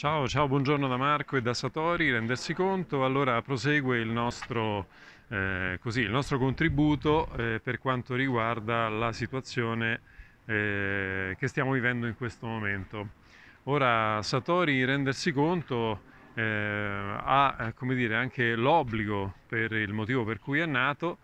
Ciao, ciao, buongiorno da Marco e da Satori, rendersi conto. Allora prosegue il nostro, eh, così, il nostro contributo eh, per quanto riguarda la situazione eh, che stiamo vivendo in questo momento. Ora Satori, rendersi conto, eh, ha eh, dire, anche l'obbligo, per il motivo per cui è nato,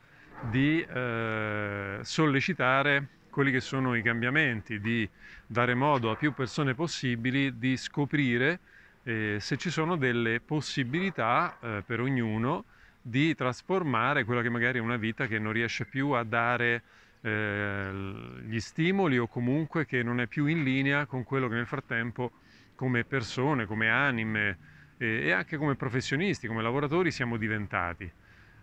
di eh, sollecitare quelli che sono i cambiamenti, di dare modo a più persone possibili di scoprire eh, se ci sono delle possibilità eh, per ognuno di trasformare quella che magari è una vita che non riesce più a dare eh, gli stimoli o comunque che non è più in linea con quello che nel frattempo come persone, come anime eh, e anche come professionisti, come lavoratori siamo diventati.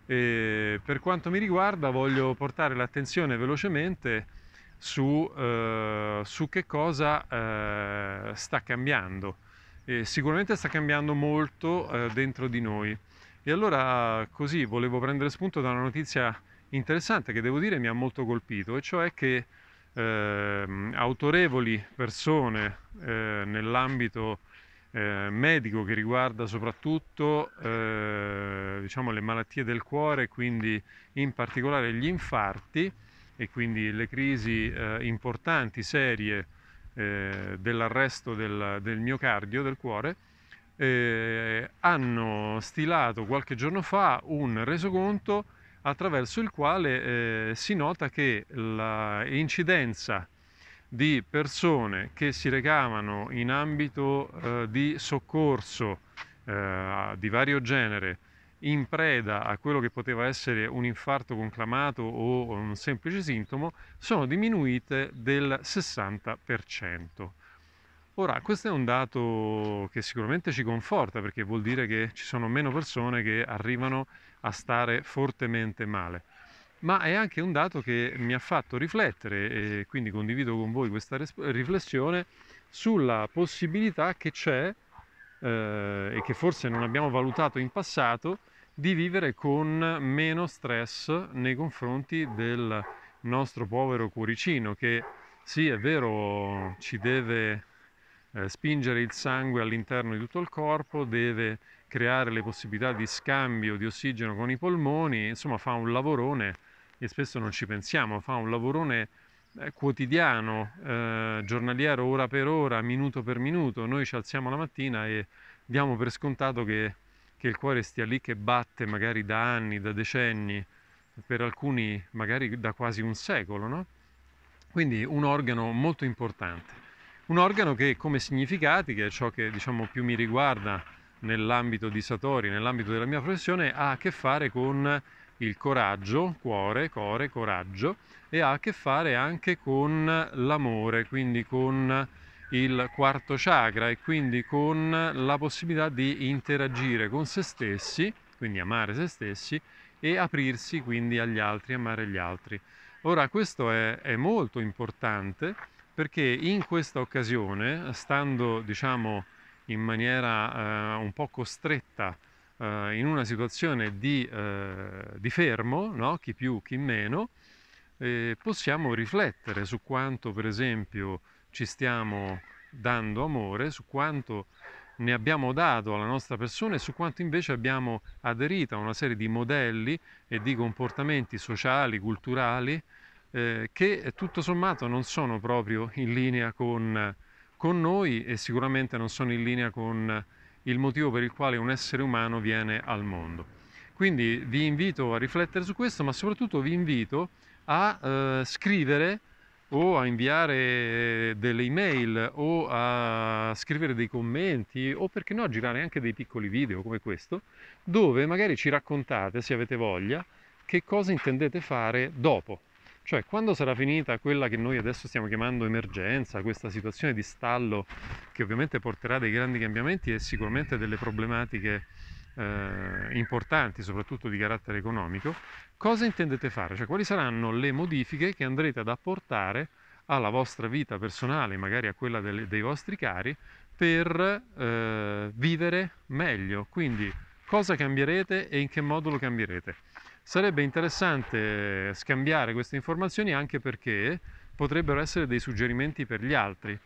E eh, per quanto mi riguarda voglio portare l'attenzione velocemente su, eh, su che cosa eh, sta cambiando. E sicuramente sta cambiando molto eh, dentro di noi. E allora così volevo prendere spunto da una notizia interessante che devo dire mi ha molto colpito, e cioè che ehm, autorevoli persone eh, nell'ambito eh, medico che riguarda soprattutto eh, diciamo, le malattie del cuore, quindi in particolare gli infarti, e quindi le crisi eh, importanti, serie eh, dell'arresto del, del, miocardio, del cuore, eh, hanno stilato qualche giorno fa un resoconto attraverso il quale eh, si nota che l'incidenza di persone che si recavano in ambito eh, di soccorso eh, di vario genere in preda a quello che poteva essere un infarto conclamato o un semplice sintomo, sono diminuite del 60%. Ora, questo è un dato che sicuramente ci conforta perché vuol dire che ci sono meno persone che arrivano a stare fortemente male, ma è anche un dato che mi ha fatto riflettere e quindi condivido con voi questa riflessione sulla possibilità che c'è eh, e che forse non abbiamo valutato in passato di vivere con meno stress nei confronti del nostro povero cuoricino che sì è vero ci deve eh, spingere il sangue all'interno di tutto il corpo, deve creare le possibilità di scambio di ossigeno con i polmoni, insomma fa un lavorone e spesso non ci pensiamo, fa un lavorone eh, quotidiano, eh, giornaliero, ora per ora, minuto per minuto, noi ci alziamo la mattina e diamo per scontato che che il cuore stia lì che batte magari da anni, da decenni, per alcuni magari da quasi un secolo, no? Quindi un organo molto importante. Un organo che come significati, che è ciò che diciamo più mi riguarda nell'ambito di Satori, nell'ambito della mia professione, ha a che fare con il coraggio, cuore, core, coraggio, e ha a che fare anche con l'amore, quindi con il quarto chakra e quindi con la possibilità di interagire con se stessi, quindi amare se stessi e aprirsi quindi agli altri, amare gli altri. Ora questo è, è molto importante perché in questa occasione, stando diciamo in maniera eh, un po' costretta eh, in una situazione di, eh, di fermo, no? chi più chi meno, eh, possiamo riflettere su quanto per esempio ci stiamo dando amore, su quanto ne abbiamo dato alla nostra persona e su quanto invece abbiamo aderito a una serie di modelli e di comportamenti sociali, culturali, eh, che tutto sommato non sono proprio in linea con, con, noi e sicuramente non sono in linea con il motivo per il quale un essere umano viene al mondo. Quindi vi invito a riflettere su questo, ma soprattutto vi invito a eh, scrivere o a inviare delle email o a scrivere dei commenti o perché no a girare anche dei piccoli video come questo dove magari ci raccontate se avete voglia che cosa intendete fare dopo cioè quando sarà finita quella che noi adesso stiamo chiamando emergenza, questa situazione di stallo che ovviamente porterà dei grandi cambiamenti e sicuramente delle problematiche eh, importanti, soprattutto di carattere economico, cosa intendete fare? Cioè, quali saranno le modifiche che andrete ad apportare alla vostra vita personale, magari a quella delle, dei vostri cari, per eh, vivere meglio? Quindi, cosa cambierete e in che modo lo cambierete? Sarebbe interessante scambiare queste informazioni anche perché potrebbero essere dei suggerimenti per gli altri.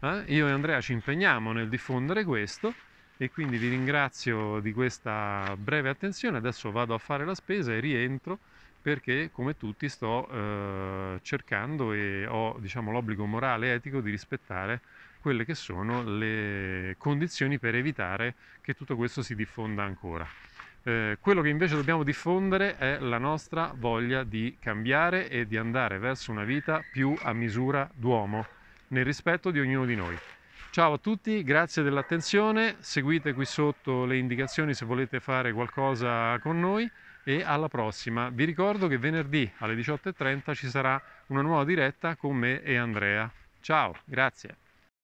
Eh? Io e Andrea ci impegniamo nel diffondere questo e quindi vi ringrazio di questa breve attenzione. Adesso vado a fare la spesa e rientro perché come tutti sto eh, cercando e ho diciamo, l'obbligo morale e etico di rispettare quelle che sono le condizioni per evitare che tutto questo si diffonda ancora. Eh, quello che invece dobbiamo diffondere è la nostra voglia di cambiare e di andare verso una vita più a misura d'uomo, nel rispetto di ognuno di noi. Ciao a tutti, grazie dell'attenzione, seguite qui sotto le indicazioni se volete fare qualcosa con noi e alla prossima. Vi ricordo che venerdì alle 18.30 ci sarà una nuova diretta con me e Andrea. Ciao, grazie.